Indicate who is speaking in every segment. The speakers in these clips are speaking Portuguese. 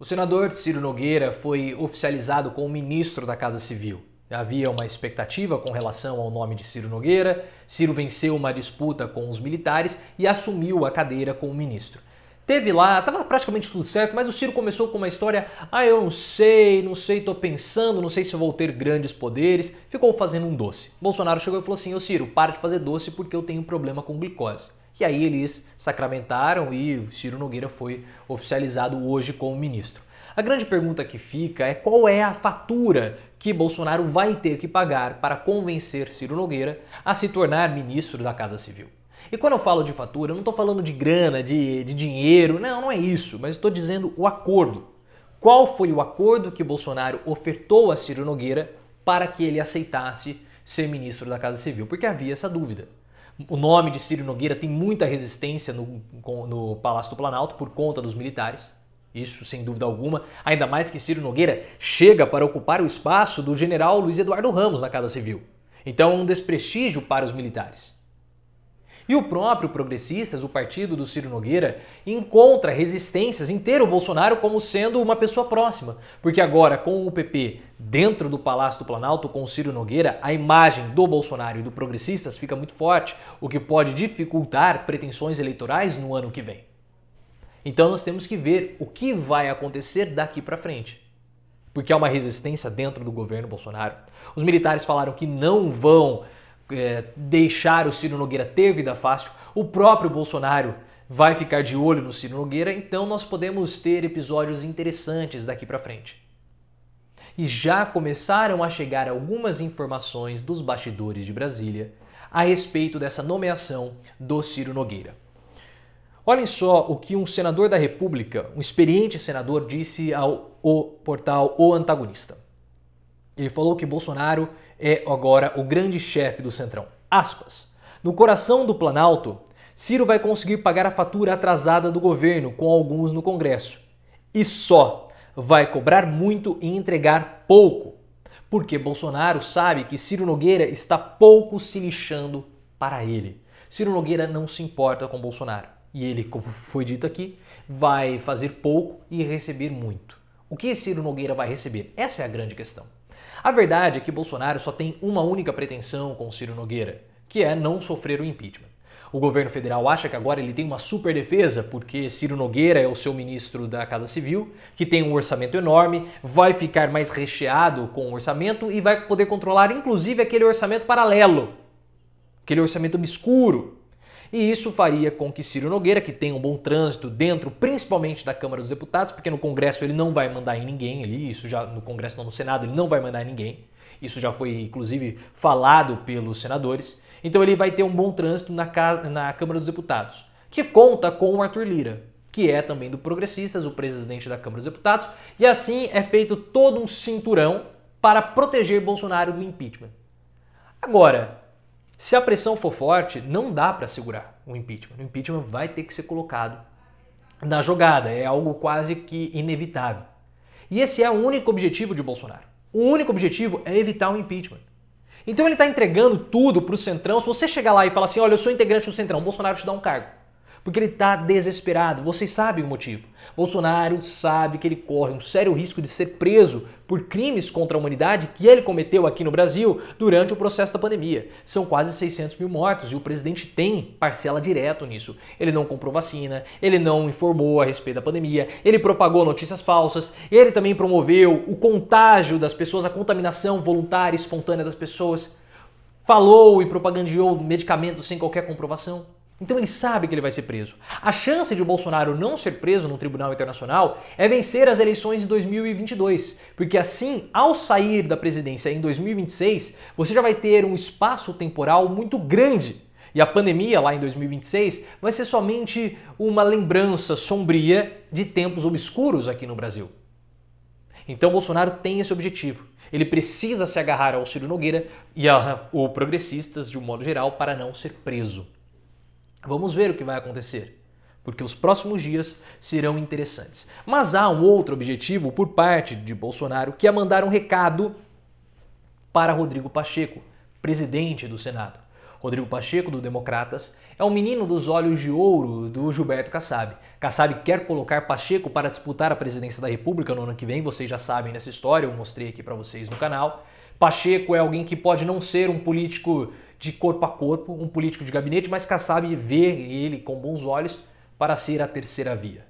Speaker 1: O senador Ciro Nogueira foi oficializado como ministro da Casa Civil. Havia uma expectativa com relação ao nome de Ciro Nogueira. Ciro venceu uma disputa com os militares e assumiu a cadeira como ministro. Teve lá, estava praticamente tudo certo, mas o Ciro começou com uma história: ah, eu não sei, não sei, estou pensando, não sei se vou ter grandes poderes. Ficou fazendo um doce. Bolsonaro chegou e falou assim: ô Ciro, para de fazer doce porque eu tenho problema com glicose. E aí eles sacramentaram e Ciro Nogueira foi oficializado hoje como ministro. A grande pergunta que fica é qual é a fatura que Bolsonaro vai ter que pagar para convencer Ciro Nogueira a se tornar ministro da Casa Civil. E quando eu falo de fatura, eu não estou falando de grana, de, de dinheiro, não, não é isso, mas estou dizendo o acordo. Qual foi o acordo que Bolsonaro ofertou a Ciro Nogueira para que ele aceitasse ser ministro da Casa Civil? Porque havia essa dúvida. O nome de Ciro Nogueira tem muita resistência no, no Palácio do Planalto por conta dos militares. Isso sem dúvida alguma, ainda mais que Ciro Nogueira chega para ocupar o espaço do general Luiz Eduardo Ramos na Casa Civil. Então, um desprestígio para os militares. E o próprio Progressistas, o partido do Ciro Nogueira, encontra resistências em ter o Bolsonaro como sendo uma pessoa próxima. Porque agora, com o PP dentro do Palácio do Planalto, com o Ciro Nogueira, a imagem do Bolsonaro e do Progressistas fica muito forte, o que pode dificultar pretensões eleitorais no ano que vem. Então nós temos que ver o que vai acontecer daqui para frente porque há uma resistência dentro do governo Bolsonaro. Os militares falaram que não vão é, deixar o Ciro Nogueira ter vida fácil, o próprio Bolsonaro vai ficar de olho no Ciro Nogueira, então nós podemos ter episódios interessantes daqui para frente. E já começaram a chegar algumas informações dos bastidores de Brasília a respeito dessa nomeação do Ciro Nogueira. Olhem só o que um senador da República, um experiente senador, disse ao portal O Antagonista. Ele falou que Bolsonaro é agora o grande chefe do Centrão. Aspas. No coração do Planalto, Ciro vai conseguir pagar a fatura atrasada do governo com alguns no Congresso. E só vai cobrar muito e entregar pouco, porque Bolsonaro sabe que Ciro Nogueira está pouco se lixando para ele. Ciro Nogueira não se importa com Bolsonaro e ele, como foi dito aqui, vai fazer pouco e receber muito. O que Ciro Nogueira vai receber? Essa é a grande questão. A verdade é que Bolsonaro só tem uma única pretensão com Ciro Nogueira, que é não sofrer o impeachment. O governo federal acha que agora ele tem uma super defesa, porque Ciro Nogueira é o seu ministro da Casa Civil, que tem um orçamento enorme, vai ficar mais recheado com o orçamento e vai poder controlar inclusive aquele orçamento paralelo, aquele orçamento obscuro e isso faria com que Ciro Nogueira, que tem um bom trânsito dentro, principalmente da Câmara dos Deputados, porque no Congresso ele não vai mandar em ninguém ali, isso já no Congresso, não no Senado, ele não vai mandar em ninguém. Isso já foi, inclusive, falado pelos senadores. Então ele vai ter um bom trânsito na, na Câmara dos Deputados, que conta com o Arthur Lira, que é também do Progressistas, o presidente da Câmara dos Deputados, e assim é feito todo um cinturão para proteger Bolsonaro do impeachment. Agora, se a pressão for forte, não dá para segurar o impeachment. O impeachment vai ter que ser colocado na jogada, é algo quase que inevitável. E esse é o único objetivo de Bolsonaro. O único objetivo é evitar o impeachment. Então ele está entregando tudo para o Centrão. Se você chegar lá e falar assim, olha, eu sou integrante do Centrão, Bolsonaro te dá um cargo. Porque ele está desesperado. Vocês sabem o motivo. Bolsonaro sabe que ele corre um sério risco de ser preso por crimes contra a humanidade que ele cometeu aqui no Brasil durante o processo da pandemia. São quase 600 mil mortos e o presidente tem parcela direto nisso. Ele não comprou vacina, ele não informou a respeito da pandemia, ele propagou notícias falsas, ele também promoveu o contágio das pessoas, a contaminação voluntária, espontânea das pessoas, falou e propagandeou medicamentos sem qualquer comprovação. Então ele sabe que ele vai ser preso. A chance de o Bolsonaro não ser preso no tribunal internacional é vencer as eleições de 2022, porque assim, ao sair da presidência em 2026, você já vai ter um espaço temporal muito grande. E a pandemia lá em 2026 vai ser somente uma lembrança sombria de tempos obscuros aqui no Brasil. Então Bolsonaro tem esse objetivo. Ele precisa se agarrar ao Ciro Nogueira e ao progressistas de um modo geral para não ser preso. Vamos ver o que vai acontecer, porque os próximos dias serão interessantes. Mas há um outro objetivo por parte de Bolsonaro que é mandar um recado para Rodrigo Pacheco, presidente do Senado. Rodrigo Pacheco, do Democratas, é um menino dos olhos de ouro do Gilberto Kassab. Kassab quer colocar Pacheco para disputar a presidência da República no ano que vem, vocês já sabem nessa história, eu mostrei aqui para vocês no canal. Pacheco é alguém que pode não ser um político de corpo a corpo, um político de gabinete, mas sabe vê ele com bons olhos para ser a terceira via.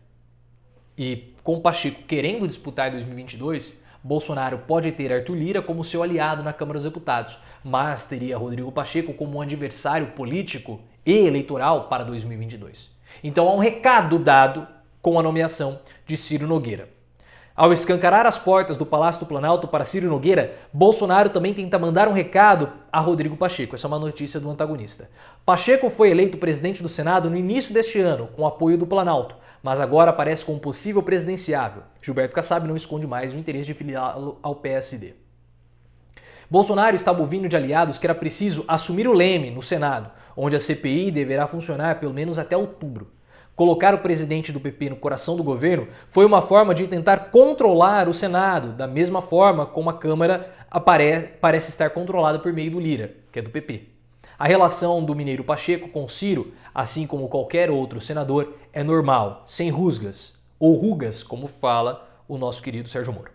Speaker 1: E com Pacheco querendo disputar em 2022, Bolsonaro pode ter Arthur Lira como seu aliado na Câmara dos Deputados, mas teria Rodrigo Pacheco como um adversário político e eleitoral para 2022. Então há um recado dado com a nomeação de Ciro Nogueira. Ao escancarar as portas do Palácio do Planalto para Ciro Nogueira, Bolsonaro também tenta mandar um recado a Rodrigo Pacheco. Essa é uma notícia do antagonista. Pacheco foi eleito presidente do Senado no início deste ano, com apoio do Planalto, mas agora aparece como possível presidenciável. Gilberto Kassab não esconde mais o interesse de filiá-lo ao PSD. Bolsonaro estava ouvindo de aliados que era preciso assumir o leme no Senado, onde a CPI deverá funcionar pelo menos até outubro. Colocar o presidente do PP no coração do governo foi uma forma de tentar controlar o Senado, da mesma forma como a Câmara apare parece estar controlada por meio do Lira, que é do PP. A relação do Mineiro Pacheco com Ciro, assim como qualquer outro senador, é normal, sem rusgas, ou rugas, como fala o nosso querido Sérgio Moro.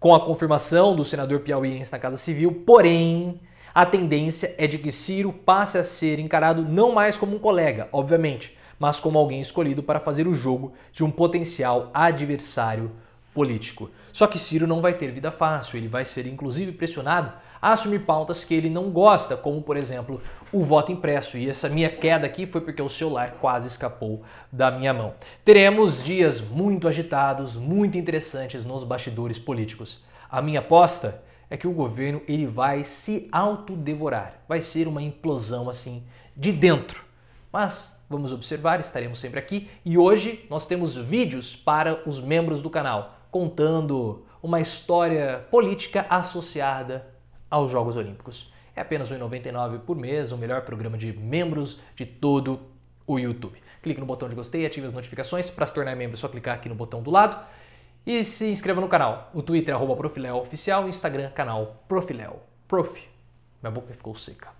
Speaker 1: Com a confirmação do senador piauiense na Casa Civil, porém, a tendência é de que Ciro passe a ser encarado não mais como um colega, obviamente, mas como alguém escolhido para fazer o jogo de um potencial adversário político. Só que Ciro não vai ter vida fácil, ele vai ser inclusive pressionado a assumir pautas que ele não gosta, como por exemplo o voto impresso. E essa minha queda aqui foi porque o celular quase escapou da minha mão. Teremos dias muito agitados, muito interessantes nos bastidores políticos. A minha aposta é que o governo ele vai se autodevorar, vai ser uma implosão assim de dentro. Mas vamos observar, estaremos sempre aqui. E hoje nós temos vídeos para os membros do canal, contando uma história política associada aos Jogos Olímpicos. É apenas R$ 1,99 por mês, o melhor programa de membros de todo o YouTube. Clique no botão de gostei e ative as notificações. Para se tornar membro é só clicar aqui no botão do lado. E se inscreva no canal. O Twitter é Profilel Oficial, Instagram canal Profilel. Prof. Minha boca ficou seca.